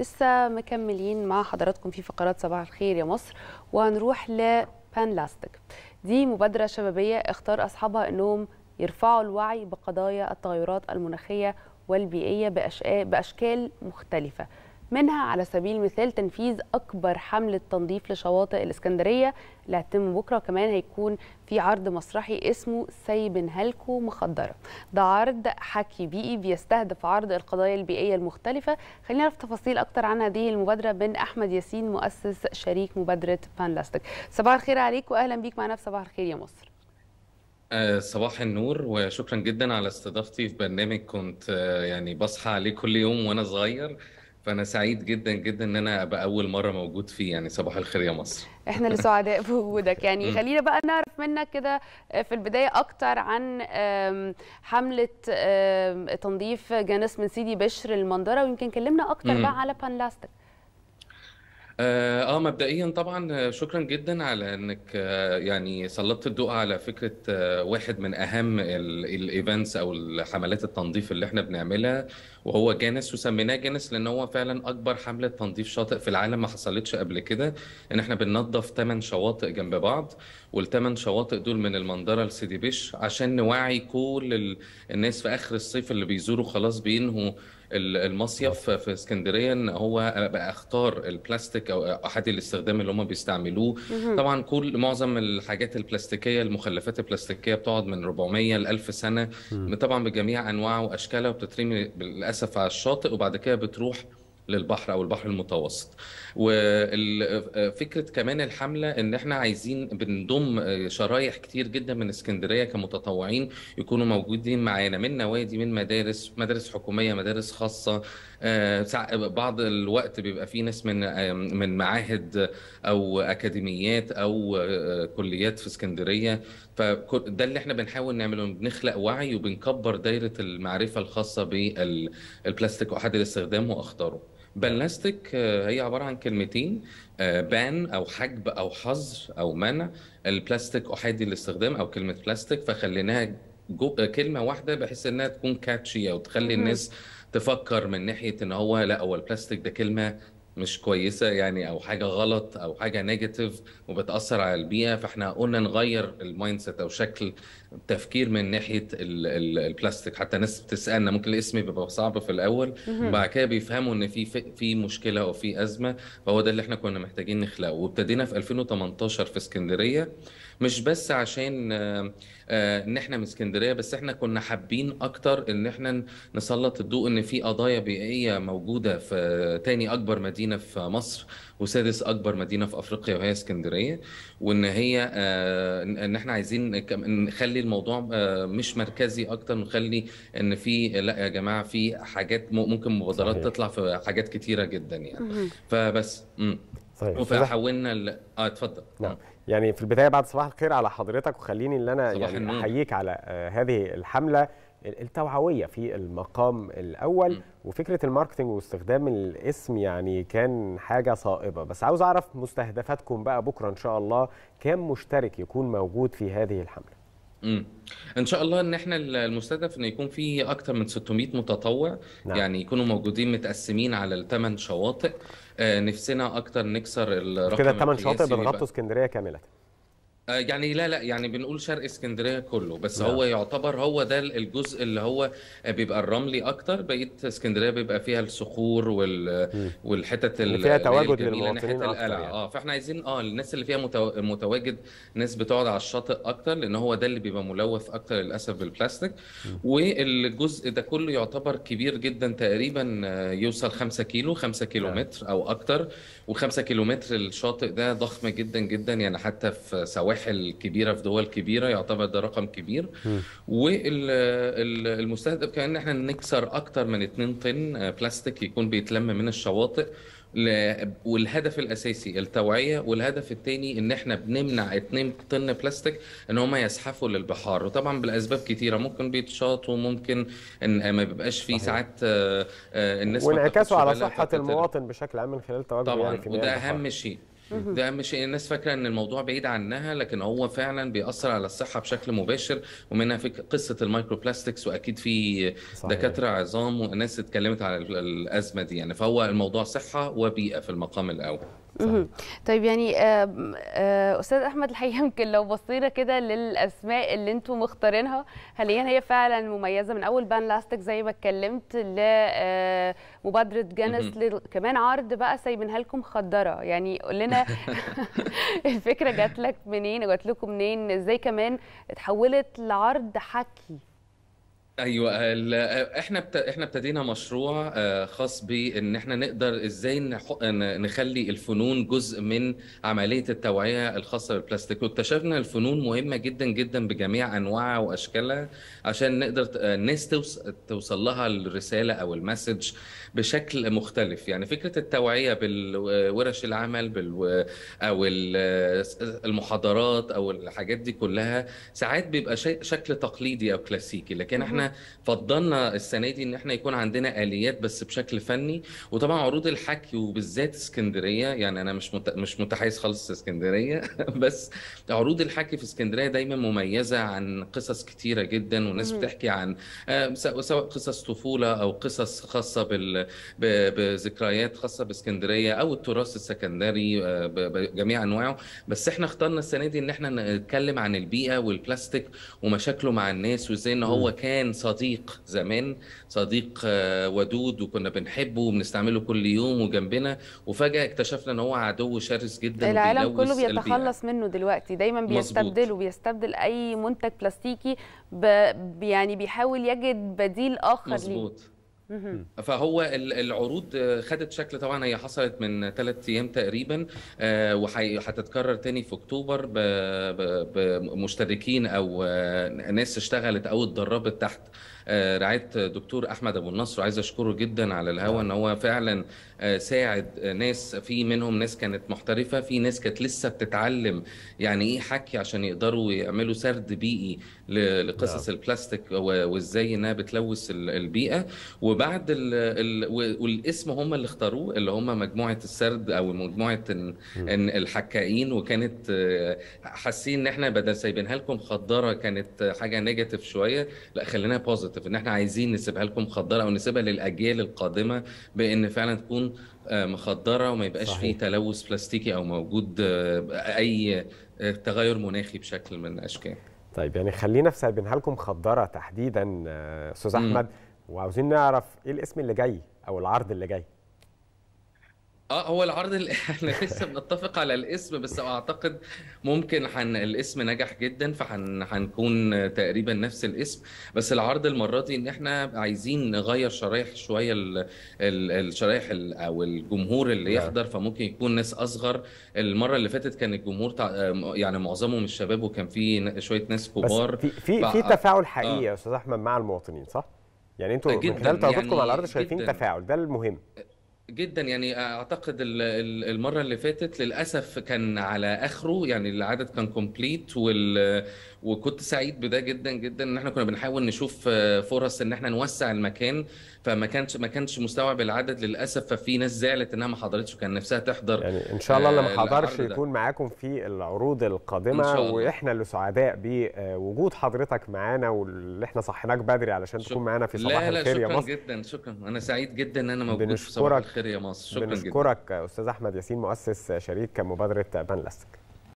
لسه مكملين مع حضراتكم في فقرات صباح الخير يا مصر وهنروح لبان لاستيك دي مبادرة شبابية اختار أصحابها أنهم يرفعوا الوعي بقضايا التغيرات المناخية والبيئية بأشكال مختلفة منها على سبيل المثال تنفيذ اكبر حمله تنظيف لشواطئ الاسكندريه اللي هتتم بكره وكمان هيكون في عرض مسرحي اسمه سايبنها هلكو مخدره ده عرض حكي بيئي بيستهدف عرض القضايا البيئيه المختلفه خلينا نعرف تفاصيل اكتر عن هذه المبادره بين احمد ياسين مؤسس شريك مبادره بانلاستيك صباح الخير عليك واهلا بيك معنا في صباح الخير يا مصر آه، صباح النور وشكرا جدا على استضافتي في برنامج كنت آه، يعني بصحى عليه كل يوم وانا صغير فانا سعيد جدا جدا ان انا ابقى اول مره موجود فيه يعني صباح الخير يا مصر احنا اللي سعداء بوجودك يعني خلينا بقى نعرف منك كده آه، في البدايه اكتر عن حمله تنظيف جانس من سيدي بشر المنظره ويمكن كلمنا اكتر بقى على بان آه،, اه مبدئيا طبعا آه، شكرا جدا على انك آه، يعني سلطت الضوء على فكره واحد من اهم الايفنتس او الحملات التنظيف اللي احنا بنعملها وهو جانس وسميناه جانس لان هو فعلا اكبر حمله تنظيف شاطئ في العالم ما حصلتش قبل كده ان احنا بننظف 8 شواطئ جنب بعض والثمان شواطئ دول من المنظره لسيدي بش عشان نوعي كل الناس في اخر الصيف اللي بيزوروا خلاص بينهوا المصيف في اسكندريه ان هو انا بقى اختار البلاستيك او احد الاستخدام اللي هم بيستعملوه طبعا كل معظم الحاجات البلاستيكيه المخلفات البلاستيكيه بتقعد من 400 ل 1000 سنه طبعا بجميع انواعها واشكالها وبتترمي للاسف على الشاطئ وبعد كده بتروح للبحر او البحر المتوسط وفكره كمان الحمله ان احنا عايزين بنضم آه، شرايح كتير جدا من اسكندريه كمتطوعين يكونوا موجودين معانا من نوادي من مدارس مدارس حكوميه مدارس خاصه آه، بعض الوقت بيبقى في ناس من آه، من معاهد او اكاديميات او كليات في اسكندريه فده اللي احنا بنحاول نعمله بنخلق وعي وبنكبر دايره المعرفه الخاصه بالبلاستيك واحد الاستخدام واخطاره بلاستيك آه، هي عباره عن كلمتين بان آه، او حجب او حظر او منع البلاستيك احادي الاستخدام او كلمه بلاستيك فخليناها آه، كلمه واحده بحيث انها تكون كاتشي او تخلي الناس تفكر من ناحيه ان هو لا هو البلاستيك ده كلمه مش كويسه يعني او حاجه غلط او حاجه نيجاتيف وبتاثر على البيئه فاحنا قلنا نغير المايند سيت او شكل التفكير من ناحيه البلاستيك حتى ناس بتسالنا ممكن الاسم بيبقى صعب في الاول وبعد كده بيفهموا ان في في مشكله او في ازمه فهو ده اللي احنا كنا محتاجين نخلقه وابتدينا في 2018 في اسكندريه مش بس عشان آه، آه، ان احنا من اسكندريه بس احنا كنا حابين اكتر ان احنا نسلط الضوء ان في قضايا بيئيه موجوده في تاني اكبر مدينه في مصر وسادس اكبر مدينه في افريقيا وهي اسكندريه وان هي آه، ان احنا عايزين نخلي الموضوع مش مركزي اكتر نخلي ان في لا يا جماعه في حاجات ممكن مبادرات تطلع في حاجات كتيره جدا يعني فبس طيب فحولنا ال... اه اتفضل نعم آه. يعني في البدايه بعد صباح الخير على حضرتك وخليني ان انا يعني احييك على آه، هذه الحمله التوعويه في المقام الاول م. وفكره الماركتنج واستخدام الاسم يعني كان حاجه صائبه بس عاوز اعرف مستهدفاتكم بقى بكره ان شاء الله كم مشترك يكون موجود في هذه الحمله امم ان شاء الله ان احنا المستهدف ان يكون في اكثر من 600 متطوع نعم. يعني يكونوا موجودين متقسمين على الثمان شواطئ آه نفسنا اكثر نكسر الرقم كده الثمان شواطئ بنغطوا اسكندريه كامله آه، يعني لا لا يعني بنقول شرق اسكندريه كله بس لا. نعم. هو يعتبر هو ده الجزء اللي هو بيبقى الرملي اكتر بقيه اسكندريه بيبقى فيها الصخور وال والحتت اللي فيها تواجد للمواطنين اكتر القلعة. يعني. اه فاحنا عايزين اه الناس اللي فيها متواجد ناس بتقعد على الشاطئ اكتر لان هو ده اللي بيبقى ملوث اكتر للاسف بالبلاستيك والجزء ده كله يعتبر كبير جدا تقريبا آه، يوصل 5 كيلو 5 نعم. كيلومتر او اكتر و5 كيلومتر الشاطئ ده ضخم جدا جدا يعني حتى في سواحل سواحل كبيره في دول كبيره يعتبر ده رقم كبير والمستهدف كان ان احنا نكسر اكتر من 2 طن آه، بلاستيك يكون بيتلم من الشواطئ والهدف الاساسي التوعيه والهدف الثاني ان احنا بنمنع 2 طن بلاستيك ان هم يزحفوا للبحار وطبعا بالاسباب كثيره ممكن بيتشاط وممكن ان آه، ما بيبقاش في ساعات آه، الناس وانعكاسه على صحه المواطن بشكل عام من خلال تواجده طبعا يعني في وده اهم شيء ده مش الناس فاكره ان الموضوع بعيد عنها لكن هو فعلا بيأثر على الصحه بشكل مباشر ومنها في قصه المايكرو بلاستكس واكيد في دكاتره عظام وناس اتكلمت على الازمه دي يعني فهو الموضوع صحه وبيئه في المقام الاول طيب يعني آه، آه، استاذ احمد الحقيقه يمكن لو بصينا كده للاسماء اللي انتم مختارينها حاليا هي فعلا مميزه من اول بان لاستيك زي ما اتكلمت لمبادره آه، جنس كمان عرض بقى سايبينها لكم خضره يعني قول لنا الفكره جات لك منين جات لكم منين ازاي كمان اتحولت لعرض حكي ايوه احنا احنا ابتدينا مشروع آه، خاص بان احنا نقدر ازاي نخلي الفنون جزء من عمليه التوعيه الخاصه بالبلاستيك واكتشفنا الفنون مهمه جدا جدا بجميع انواعها واشكالها عشان نقدر الناس توصل لها الرساله او المسج بشكل مختلف يعني فكره التوعيه بالورش العمل او المحاضرات او الحاجات دي كلها ساعات بيبقى شكل تقليدي او كلاسيكي لكن احنا فضلنا السنه دي ان احنا يكون عندنا اليات بس بشكل فني وطبعا عروض الحكي وبالذات اسكندريه يعني انا مش مت... مش متحيز خالص اسكندريه بس عروض الحكي في اسكندريه دايما مميزه عن قصص كتيره جدا وناس بتحكي عن آه، سواء قصص طفوله او قصص خاصه بال... بذكريات خاصه باسكندريه او التراث السكندري آه، بجميع انواعه بس احنا اخترنا السنه دي ان احنا نتكلم عن البيئه والبلاستيك ومشاكله مع الناس وازاي ان هو كان صديق زمان صديق آه، ودود وكنا بنحبه وبنستعمله كل يوم وجنبنا وفجاه اكتشفنا ان هو عدو شرس جدا العالم كله بيتخلص البيئة. منه دلوقتي دايما بيستبدله بيستبدل اي منتج بلاستيكي ب... يعني بيحاول يجد بديل اخر مظبوط فهو العروض خدت شكل طبعا هي حصلت من ثلاث ايام تقريبا آه، وهتتكرر تاني في اكتوبر بمشتركين او آه، ناس اشتغلت او اتدربت تحت آه، رعايه دكتور احمد ابو النصر عايز اشكره جدا على الهوا ان نعم. هو فعلا ساعد ناس في منهم ناس كانت محترفه في ناس كانت لسه بتتعلم يعني ايه حكي عشان يقدروا يعملوا سرد بيئي لقصص نعم. البلاستيك وازاي انها بتلوث البيئه و وبعد ال ال والاسم هم اللي اختاروه اللي هم مجموعه السرد او مجموعه إن إن الحكائين وكانت آه، حاسين ان احنا بدل سايبينها لكم خضاره كانت حاجه نيجاتيف شويه لا خليناها بوزيتيف ان احنا عايزين نسيبها لكم خضاره او نسيبها للاجيال القادمه بان فعلا تكون آه، مخضره وما يبقاش صحيح. فيه تلوث بلاستيكي او موجود آه، اي تغير مناخي بشكل من الاشكال طيب يعني خلينا في سايبينها لكم خضره تحديدا استاذ احمد م. وعاوزين نعرف ايه الاسم اللي جاي او العرض اللي جاي اه هو العرض احنا لسه بنتفق على الاسم بس اعتقد ممكن حن الاسم نجح جدا فحن هنكون تقريبا نفس الاسم بس العرض المره دي ان احنا عايزين نغير شرايح شويه الـ الـ الشرايح الـ او الجمهور اللي نعم. يحضر فممكن يكون ناس اصغر المره اللي فاتت كان الجمهور يعني معظمهم الشباب وكان في شويه ناس كبار بس في في, في تفاعل آه. حقيقي يا آه. استاذ احمد مع المواطنين صح؟ يعني انتوا من خلال تواجدكم يعني على الارض شايفين جداً. تفاعل ده المهم جدا يعني اعتقد المره اللي فاتت للاسف كان على اخره يعني العدد كان كومبليت وال... وكنت سعيد بده جدا جدا ان احنا كنا بنحاول نشوف فرص ان احنا نوسع المكان فما كانش ما كانش مستوعب العدد للاسف ففي ناس زعلت انها ما حضرتش وكان نفسها تحضر يعني ان شاء الله اللي ما آه، حضرش يكون معاكم في العروض القادمه واحنا اللي سعداء بوجود آه، حضرتك معانا واللي احنا صحيناك بدري علشان تكون معانا في صباح الخير يا مصر لا شكرا جدا شكرا انا سعيد جدا ان انا موجود في صباح خير يا مصر شكرا جدا بنشكرك استاذ احمد ياسين مؤسس شريك مبادره بان